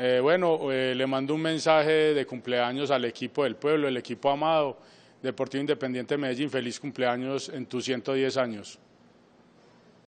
Eh, bueno, eh, le mando un mensaje de cumpleaños al equipo del pueblo, el equipo amado, Deportivo Independiente Medellín, feliz cumpleaños en tus 110 años.